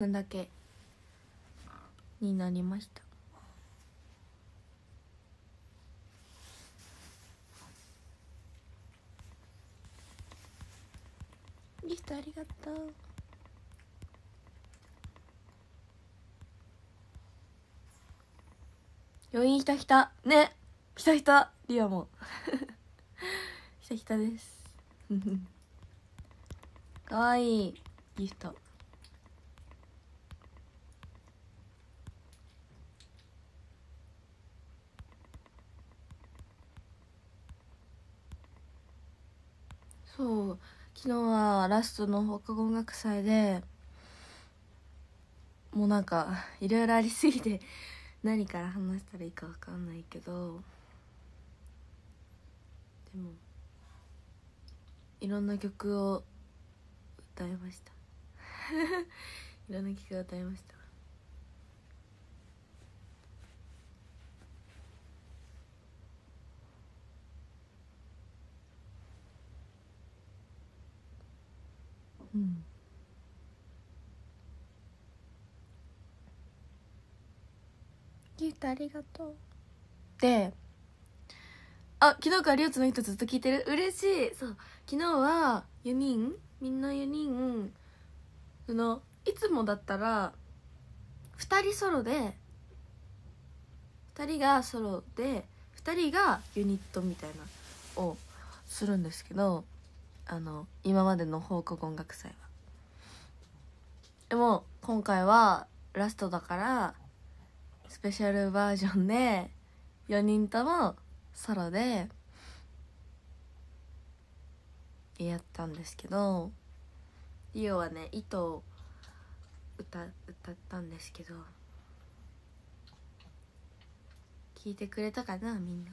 分だけになりましたリストありがとう余韻ひたひたねひたひたリアも ひたひたです かわいいギフトそう昨日はラストの放課後音楽祭でもうなんかいろいろありすぎて 何から話したらいいか分かんないけどでもいろんな曲を歌いました いろんな曲を歌いましたうん、ゆうたありがとうであ昨日からりょうつの人ずっと聞いてる嬉しいそう昨日は4人みんな4人そのいつもだったら2人ソロで2人がソロで2人がユニットみたいなをするんですけどあの今までの放課後音楽祭はでも今回はラストだからスペシャルバージョンで4人ともソロでやったんですけどリオはね「糸」を歌歌ったんですけど聞いてくれたかなみんな。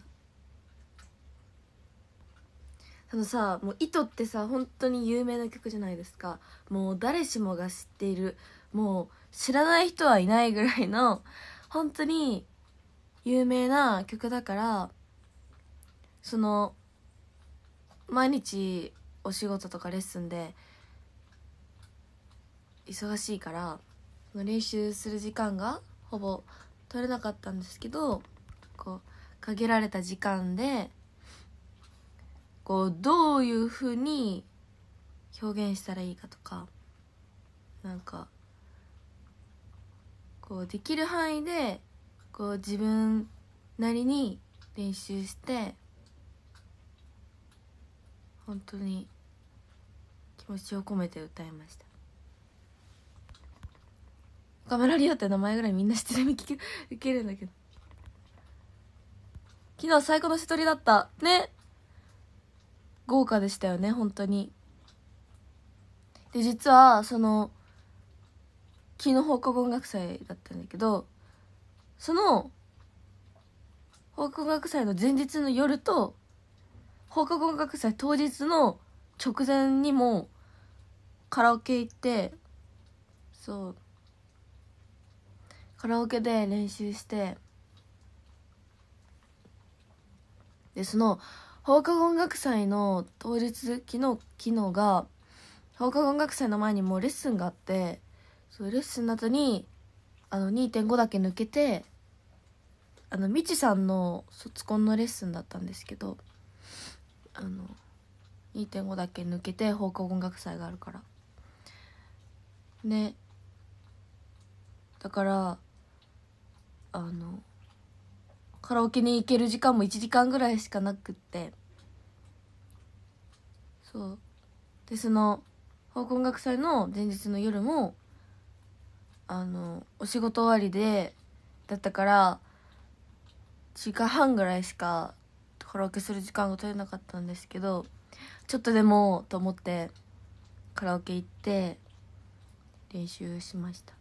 あのさもう「糸」ってさ本当に有名な曲じゃないですかもう誰しもが知っているもう知らない人はいないぐらいの本当に有名な曲だからその毎日お仕事とかレッスンで忙しいから練習する時間がほぼ取れなかったんですけどこう限られた時間でこうどういうふうに表現したらいいかとかなんかこうできる範囲でこう自分なりに練習して本当に気持ちを込めて歌いました岡村リオって名前ぐらいみんな失礼に受けるんだけど昨日最高のしとりだったね豪華でしたよね本当にで実はその昨日放課後音楽祭だったんだけどその放課後音楽祭の前日の夜と放課後音楽祭当日の直前にもカラオケ行ってそうカラオケで練習してでその放課後音楽祭の当日昨日昨日が放課後音楽祭の前にもうレッスンがあってそうレッスンの後にあの2.5だけ抜けてあのみちさんの卒コンのレッスンだったんですけどあの2.5だけ抜けて放課後音楽祭があるからねだからあのカラオケに行ける時間も1時間ぐらいしかなくってそうでその方向学祭の前日の夜もあのお仕事終わりでだったから1時間半ぐらいしかカラオケする時間が取れなかったんですけどちょっとでもと思ってカラオケ行って練習しました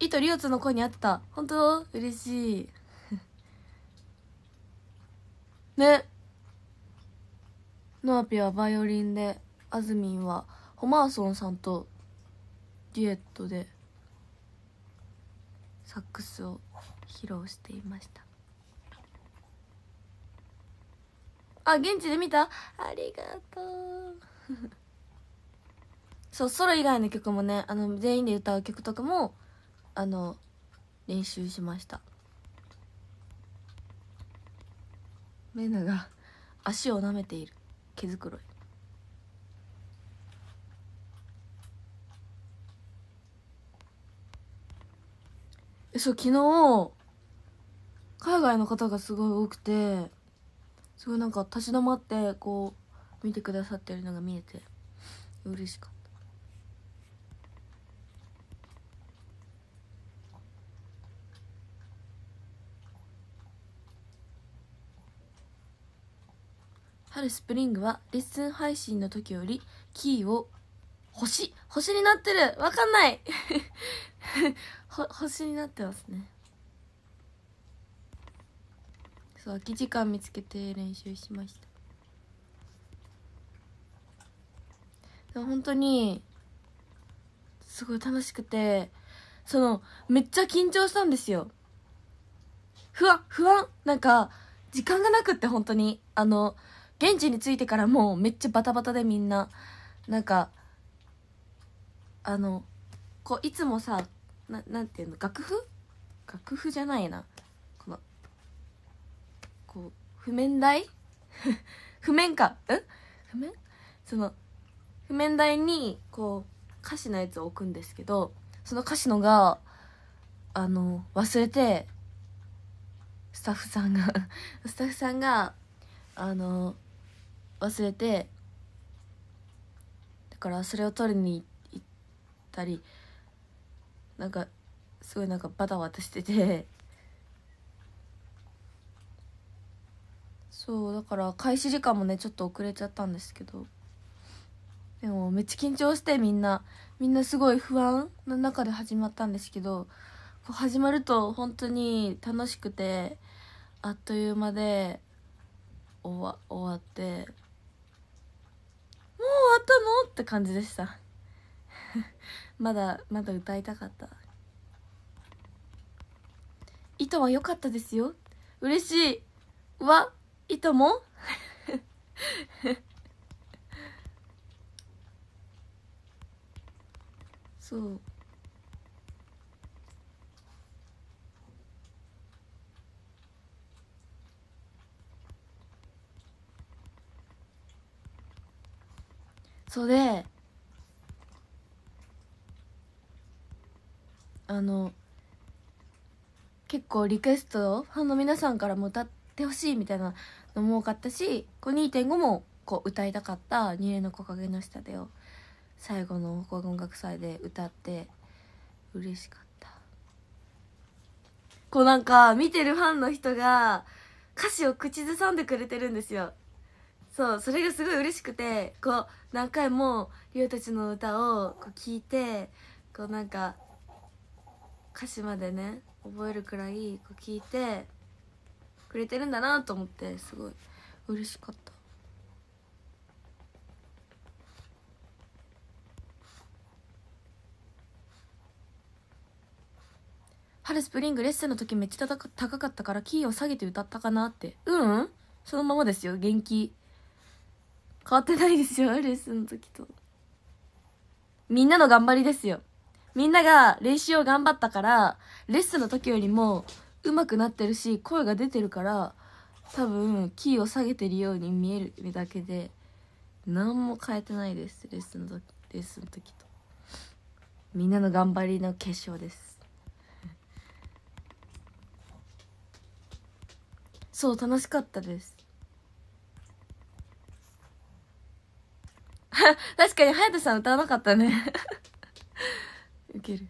糸リオツの声に合ってた本当嬉しいねノアピはバイオリンであずみんはホマーソンさんとデュエットでサックスを披露していましたあ現地で見たありがとう そうソロ以外の曲もねあの全員で歌う曲とかもあの練習しましたレナが足を舐めている毛づくろいえそう昨日海外の方がすごい多くてすごいなんか立ち止まってこう見てくださってるのが見えて嬉しかった春スプリングはレッスン配信の時よりキーを星星になってるわかんない星 になってますねそう空き時間見つけて練習しましたでも本当にすごい楽しくてそのめっちゃ緊張したんですよ不安不安なんか時間がなくって本当にあの現地に着いてからもうめっちゃバタバタでみんななんかあのこういつもさななんていうの楽譜楽譜じゃないなこのこう譜面台 譜面かうん譜面その譜面台にこう歌詞のやつを置くんですけどその歌詞のがあの忘れてスタッフさんが スタッフさんがあの忘れてだからそれを取りに行ったりなんかすごいなんかバタバタしててそうだから開始時間もねちょっと遅れちゃったんですけどでもめっちゃ緊張してみんなみんなすごい不安の中で始まったんですけど始まると本当に楽しくてあっという間で終わ終わって。ったのって感じでした まだまだ歌いたかった糸は良かったですよ嬉しいわ糸も そうそれあの結構リクエストファンの皆さんからも歌ってほしいみたいなのも多かったしこう2.5もこう歌いたかった「二礼の木陰の下で」を最後の北海音楽祭で歌って嬉しかったこうなんか見てるファンの人が歌詞を口ずさんでくれてるんですよそうそれがすごい嬉しくてこう何回もリオたちの歌をこう聞いてこうなんか歌詞までね覚えるくらいこう聞いてくれてるんだなと思ってすごい嬉しかった。春スプリングレッスンの時めっちゃ高かったからキーを下げて歌ったかなってうん、そのままですよ元気変わってないですよ、レッスンの時と。みんなの頑張りですよ。みんなが練習を頑張ったから、レッスンの時よりも上手くなってるし、声が出てるから、多分、キーを下げてるように見えるだけで、何も変えてないです、レッスンの時、レッスンの時と。みんなの頑張りの結晶です。そう、楽しかったです。確かに、隼人さん歌わなかったね。ウケる。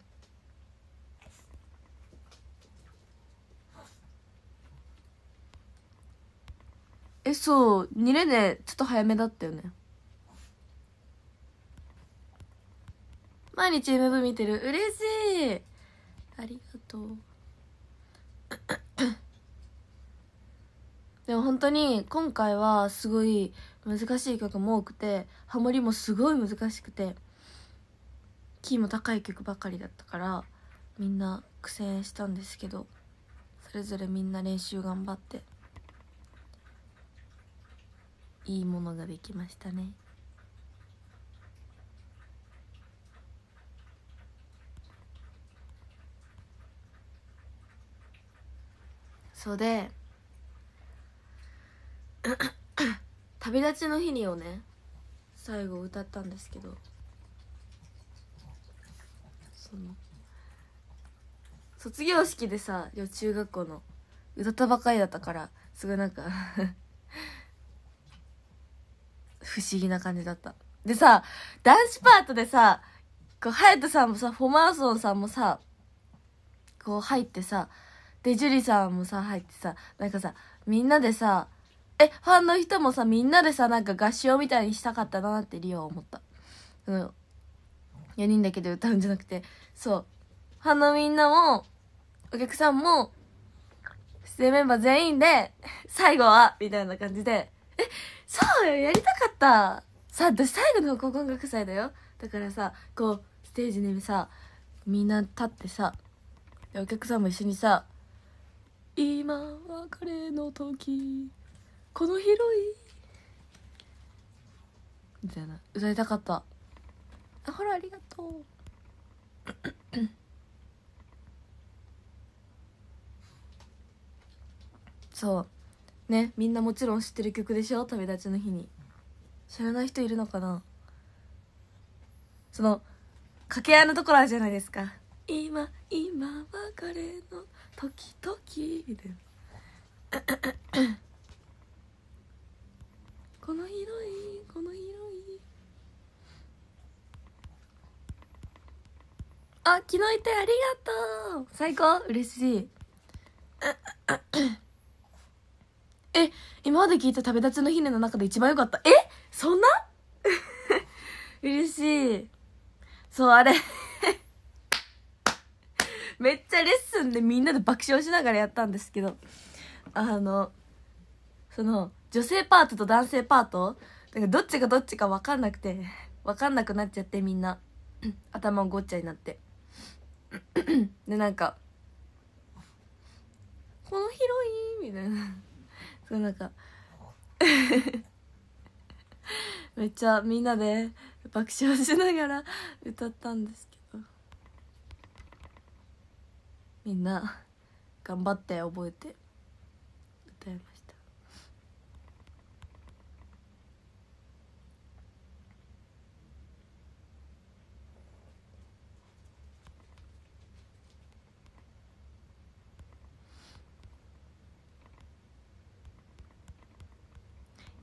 え、そう、2連でちょっと早めだったよね。毎日 MV 見てる。嬉しいありがとう。でも本当に今回はすごい難しい曲も多くてハモリもすごい難しくてキーも高い曲ばかりだったからみんな苦戦したんですけどそれぞれみんな練習頑張っていいものができましたね。そうで旅立ちの日にをね最後歌ったんですけどその卒業式でさ中学校の歌ったばかりだったからすごいなんか 不思議な感じだったでさ男子パートでさこう隼人さんもさフォマーソンさんもさこう入ってさで樹里さんもさ入ってさなんかさみんなでさえ、ファンの人もさ、みんなでさ、なんか合唱みたいにしたかったなってリオは思った。うん4人だけで歌うんじゃなくて、そう。ファンのみんなも、お客さんも、出演メンバー全員で、最後は、みたいな感じで、え、そうよ、やりたかったさ、私最後の高校音楽祭だよ。だからさ、こう、ステージにさ、みんな立ってさ、お客さんも一緒にさ、今別れの時この広いみたいな歌いたかったあほらありがとう そうねみんなもちろん知ってる曲でしょ旅立ちの日に知らない人いるのかなその掛け合いのところあるじゃないですか今今別れの時々みたいな昨日いてありがとう最高嬉しい。え、今まで聞いた旅立ちの姫の中で一番良かった。えそんな嬉しい。そう、あれめっちゃレッスンでみんなで爆笑しながらやったんですけど、あの、その、女性パートと男性パートんかどっちがどっちか分かんなくて、分かんなくなっちゃってみんな。頭ごっちゃになって。でなんか「このヒロイン」みたいなそうなんか めっちゃみんなで爆笑しながら歌ったんですけどみんな頑張って覚えて。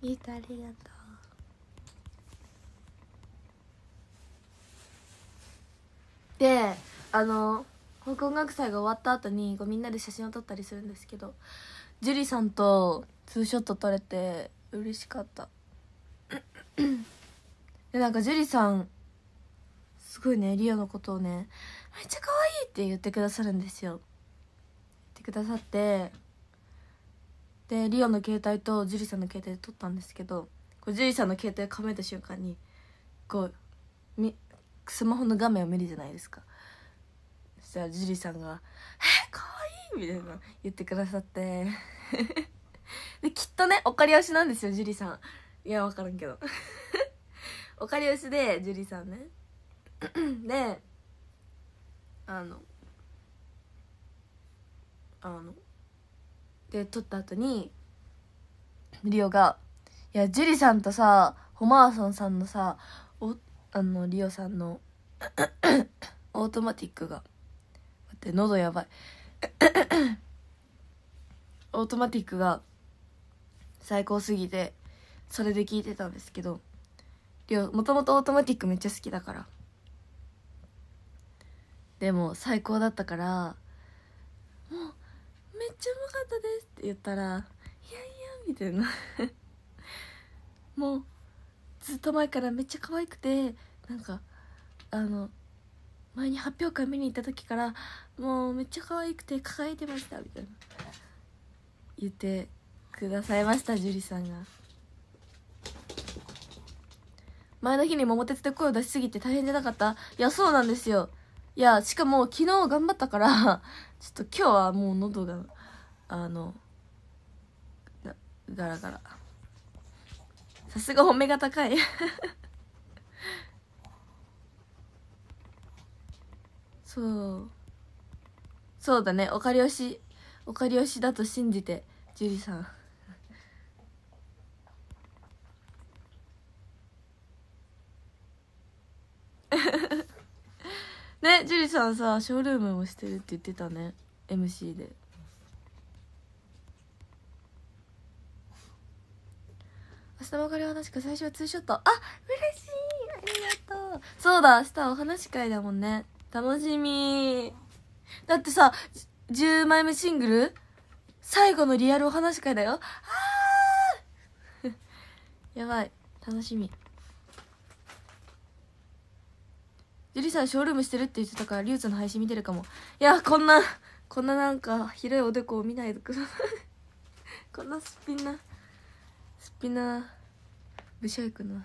いうとありがとうであの香港学祭が終わった後にこうみんなで写真を撮ったりするんですけど樹里さんとツーショット撮れて嬉しかった でなんか樹里さんすごいねリオのことをね「めっちゃ可愛いって言ってくださるんですよ言ってくださってでリオの携帯と樹里さんの携帯で撮ったんですけどこう樹里さんの携帯かめた瞬間にこうみスマホの画面を見るじゃないですかそしたら樹里さんが「えかわいい!」みたいな言ってくださってできっとねお借り推しなんですよ樹里さんいや分からんけどお借り推しで樹里さんねであのあので撮った後にリオが「いや樹里さんとさホマーソンさんのさおあのリオさんの オートマティックが待って喉やばい オートマティックが最高すぎてそれで聞いてたんですけどリオもともとオートマティックめっちゃ好きだからでも最高だったからめっちゃうまかったです」って言ったら「いやいや」みたいな もうずっと前からめっちゃ可愛くてなんかあの前に発表会見に行った時からもうめっちゃ可愛くて輝いてましたみたいな言ってくださいました樹里さんが前の日に桃鉄で声を出しすぎて大変じゃなかったいやそうなんですよいやしかも昨日頑張ったから ちょっと今日はもう喉があのガラガラさすが褒めが高い そうそうだねおかりおしおかりおしだと信じて樹里さん ね樹里さんさショールームもしてるって言ってたね MC で。明日もこれ同じく最初はツーショットあ嬉しいありがとうそうだ明日お話会だもんね楽しみだってさ10枚目シングル最後のリアルお話会だよあ やばい楽しみジュリさんショールームしてるって言ってたからリュウツの配信見てるかもいやこんなこんななんか広いおでこを見ないでください こんなすっぴんなスピナブシャイクの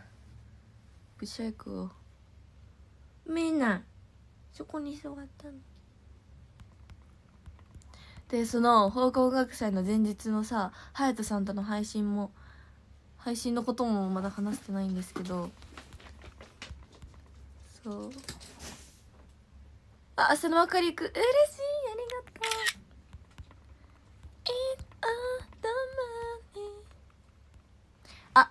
ブシャイクをみんなそこに広がったのでその放課後学祭の前日のさ隼人さんとの配信も配信のこともまだ話してないんですけどそうあその明かり行く嬉しい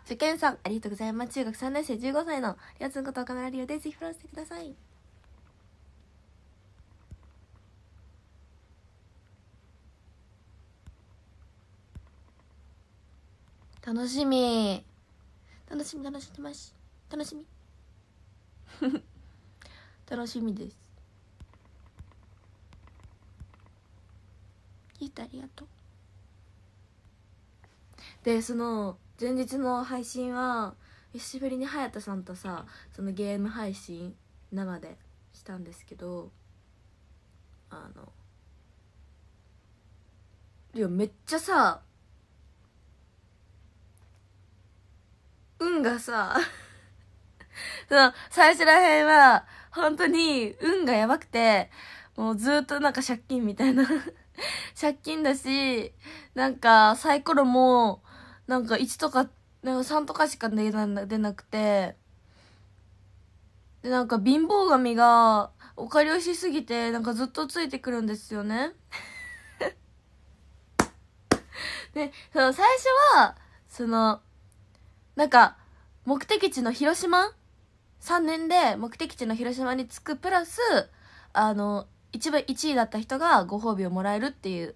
受験さん、ありがとうございます。中学3年生15歳のりょうつんこと岡村りおでぜひフォローしてください。楽しみ。楽しみ、楽しみ、楽しみ。楽しみ。楽しみです。聞いトありがとう。でその前日の配信は久しぶりに隼人さんとさそのゲーム配信生でしたんですけどあのいやめっちゃさ運がさ その最初らへんは本当に運がやばくてもうずっとなんか借金みたいな 借金だしなんかサイコロもなんか1とか、なんか3とかしか出なくて、で、なんか貧乏神がお借りをしすぎて、なんかずっとついてくるんですよね。で、その最初は、その、なんか、目的地の広島 ?3 年で目的地の広島に着くプラス、あの、一番1位だった人がご褒美をもらえるっていう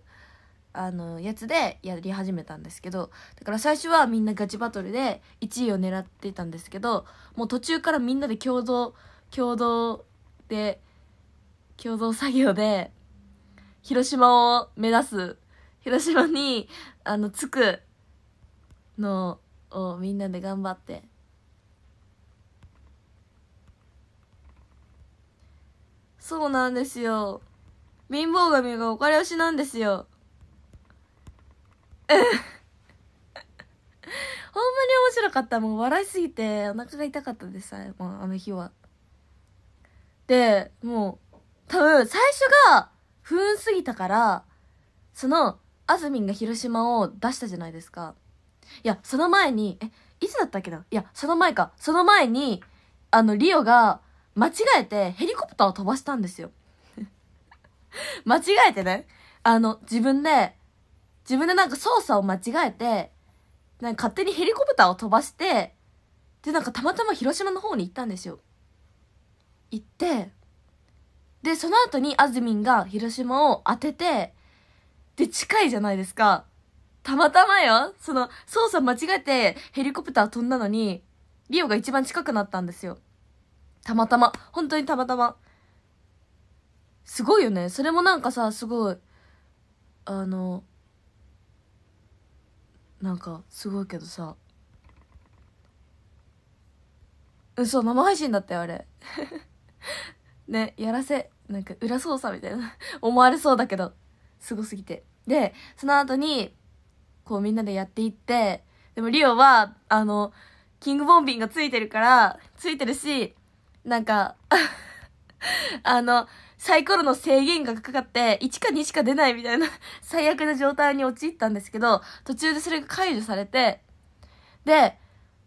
あのやつでやり始めたんですけどだから最初はみんなガチバトルで1位を狙ってたんですけどもう途中からみんなで共同共同で共同作業で広島を目指す広島にあの着くのをみんなで頑張ってそうなんですよ貧乏神がお金押しなんですよ ほんまに面白かった。もう笑いすぎて、お腹が痛かったです、もうあの日は。で、もう、多分、最初が、不運すぎたから、その、あずみんが広島を出したじゃないですか。いや、その前に、え、いつだったっけないや、その前か。その前に、あの、リオが、間違えてヘリコプターを飛ばしたんですよ。間違えてね。あの、自分で、自分でなんか操作を間違えて、なんか勝手にヘリコプターを飛ばして、で、なんかたまたま広島の方に行ったんですよ。行って、で、その後にあずみんが広島を当てて、で、近いじゃないですか。たまたまよ。その、操作間違えてヘリコプター飛んだのに、リオが一番近くなったんですよ。たまたま。本当にたまたま。すごいよね。それもなんかさ、すごい、あの、なんかすごいけどさうう。生配信だったよあれ ねやらせなんか裏操作みたいな 思われそうだけどすごすぎてでその後にこうみんなでやっていってでもリオはあのキングボンビンがついてるからついてるしなんか あのサイコロの制限がかかって、1か2しか出ないみたいな 最悪な状態に陥ったんですけど、途中でそれが解除されて、で、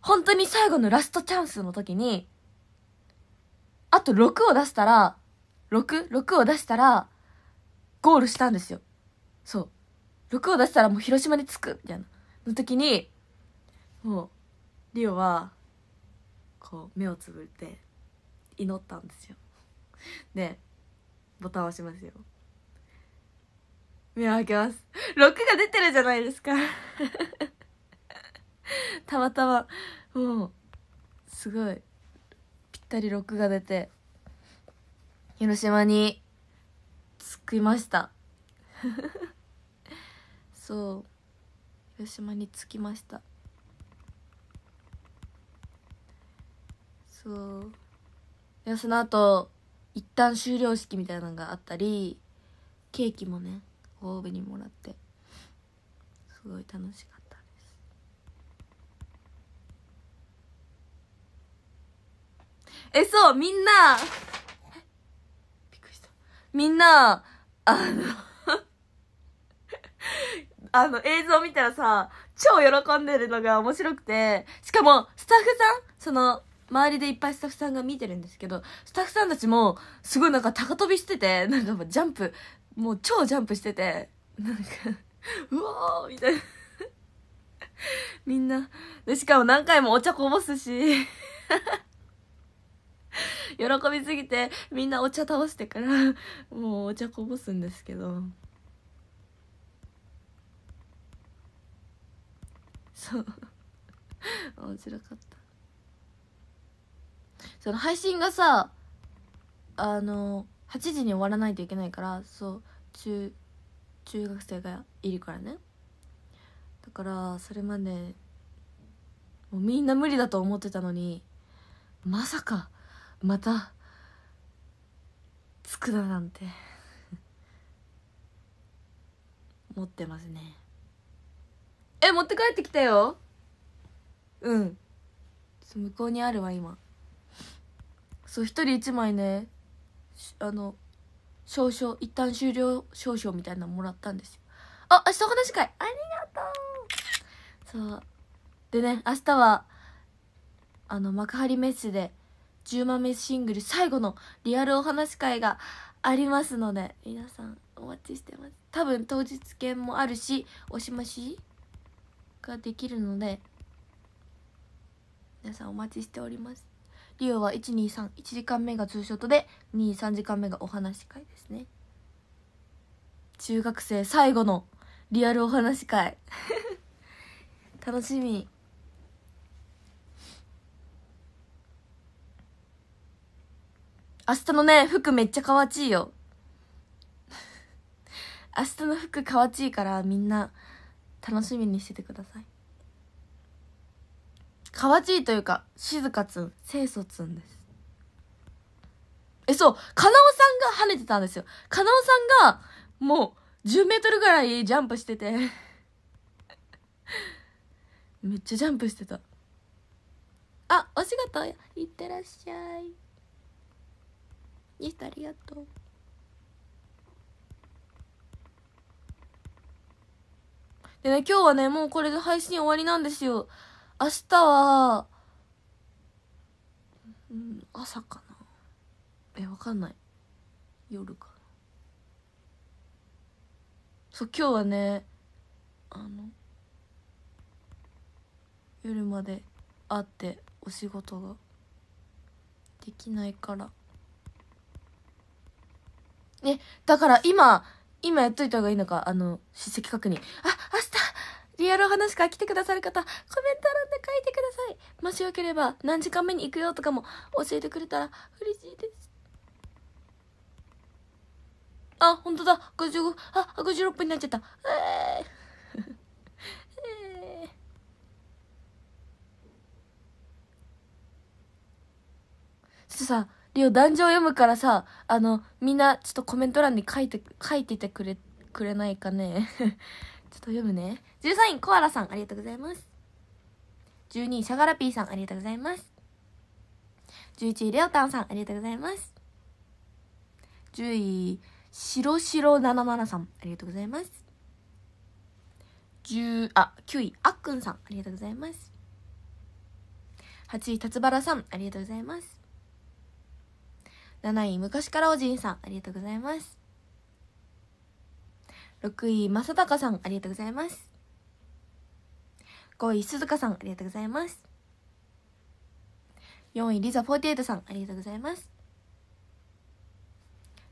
本当に最後のラストチャンスの時に、あと6を出したら、6?6 6を出したら、ゴールしたんですよ。そう。6を出したらもう広島に着く、みたいな。の時に、もう、リオは、こう、目をつぶって、祈ったんですよ。で、ボタンを押しますよ目を開けます6が出てるじゃないですか たまたまもうすごいぴったり6が出て広島に着きました そう広島に着きましたそういやその後一旦終了式みたいなのがあったりケーキもね大部にもらってすごい楽しかったですえそうみんなびっくりしたみんなあの あの映像見たらさ超喜んでるのが面白くてしかもスタッフさんその周りでいっぱいスタッフさんが見てるんですけどスタッフさんたちもすごいなんか高飛びしててなんかもうジャンプもう超ジャンプしててなんか うおーみたいなみんなでしかも何回もお茶こぼすし喜びすぎてみんなお茶倒してからもうお茶こぼすんですけどそう面白かったその配信がさあの8時に終わらないといけないからそう中中学生がいるからねだからそれまでもうみんな無理だと思ってたのにまさかまたつくだなんて 持ってますねえ持って帰ってきたようん向こうにあるわ今そう1人1枚ねあの少々一旦終了少々みたいなのもらったんですよあ明日お話会ありがとうそうでね明日はあの幕張メッセで10万メシングル最後のリアルお話会がありますので皆さんお待ちしてます多分当日券もあるしおしましができるので皆さんお待ちしておりますリオは1231時間目がツーショットで23時間目がお話し会ですね中学生最後のリアルお話会 楽しみ明日のね服めっちゃかわちいよ 明日の服かわちいからみんな楽しみにしててくださいかわちいというか、静かつん、清楚つんです。え、そう、かなオさんが跳ねてたんですよ。かなオさんが、もう、10メートルぐらいジャンプしてて めっちゃジャンプしてた。あ、お仕事、いってらっしゃい。ギフトありがとう。でね、今日はね、もうこれで配信終わりなんですよ。明日は、うん、朝かなえ、わかんない。夜かな。そう、今日はね、あの、夜まで会ってお仕事ができないから。ね、だから今、今やっといた方がいいのか、あの、出席確認。あ、リアルお話から来てくださる方、コメント欄で書いてください。もしよければ、何時間目に行くよとかも教えてくれたら嬉しいです。あ、本当だ。55、あ、56分になっちゃった。えーえー、ちょっとさ、リオ、壇上読むからさ、あの、みんな、ちょっとコメント欄に書いて、書いててくれ、くれないかね。ちょっと読むね。13位、コアラさん、ありがとうございます。12位、シャガラピーさん、ありがとうございます。11位、レオタンさん、ありがとうございます。10位、しろしろ77さん、ありがとうございます。10、あ、9位、あっくんさん、ありがとうございます。8位、バラさん、ありがとうございます。7位、昔からおじいさん、ありがとうございます。6位、正隆さん、ありがとうございます。5位、鈴鹿さん、ありがとうございます。4位、リザ48さん、ありがとうございます。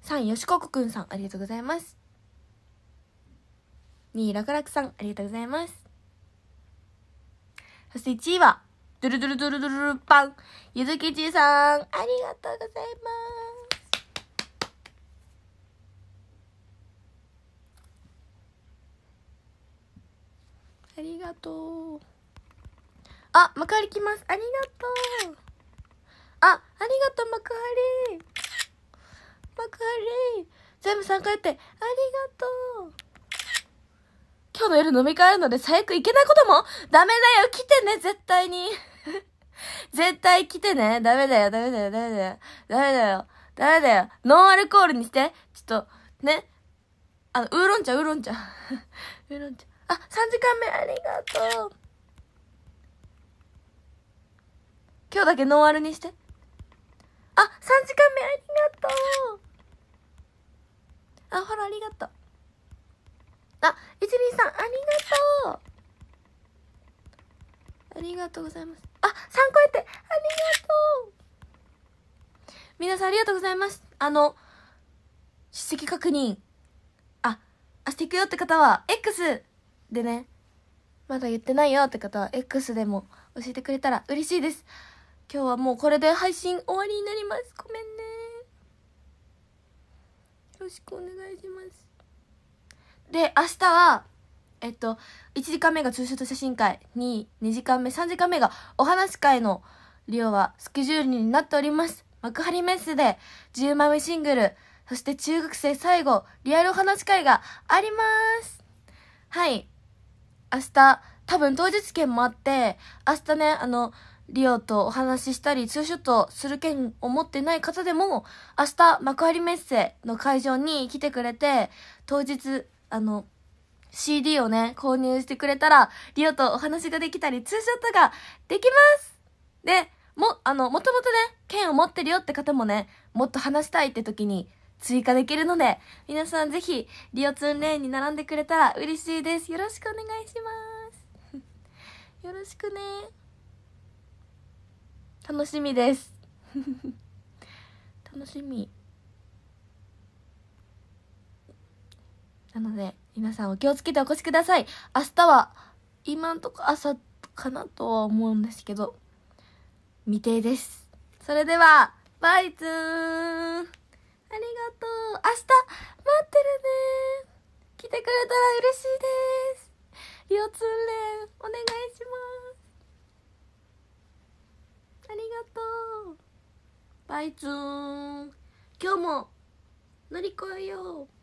3位、よしここくんさん、ありがとうございます。2位、らくらくさん、ありがとうございます。そして1位は、ドゥルドゥルドゥルドゥルパン、ゆずきちさん、ありがとうございます。ありがとう。あ、幕張来ます。ありがとう。あ、ありがとう、幕張。幕張。全部参加やって、ありがとう。今日の夜飲み会あるので最悪行けないこともダメだよ来てね絶対に 絶対来てねダメだよダメだよダメだよダメだよダメだよノンアルコールにしてちょっと、ね。あの、ウーロン茶、ウーロン茶。ウーロン茶。あ、3時間目ありがとう。今日だけノンアルにして。あ、3時間目ありがとう。あ、ほら、ありがとう。あ、一輪さん、ありがとう。ありがとうございます。あ、3個やって、ありがとう。皆さんありがとうございます。あの、出席確認。あ、明日行くよって方は、X、でねまだ言ってないよって方は X でも教えてくれたら嬉しいです今日はもうこれで配信終わりになりますごめんねよろしくお願いしますで明日はえっと1時間目がョッと写真会に2時間目3時間目がお話会の利用はスケジュールになっております幕張メッセで10枚目シングルそして中学生最後リアルお話会がありますはい明日、多分当日券もあって、明日ね、あの、リオとお話ししたり、ツーショットする券を持ってない方でも、明日、幕張メッセの会場に来てくれて、当日、あの、CD をね、購入してくれたら、リオとお話ができたり、ツーショットができますで、も、あの、もともとね、剣を持ってるよって方もね、もっと話したいって時に、追加できるので、皆さんぜひ、リオツンレーンに並んでくれたら嬉しいです。よろしくお願いします。よろしくね。楽しみです。楽しみ。なので、皆さんお気をつけてお越しください。明日は、今んとこ朝かなとは思うんですけど、未定です。それでは、バイツーンありがとう。明日、待ってるね。来てくれたら嬉しいです。腰痛連、お願いします。ありがとう。バイツーン。今日も、乗り越えよう。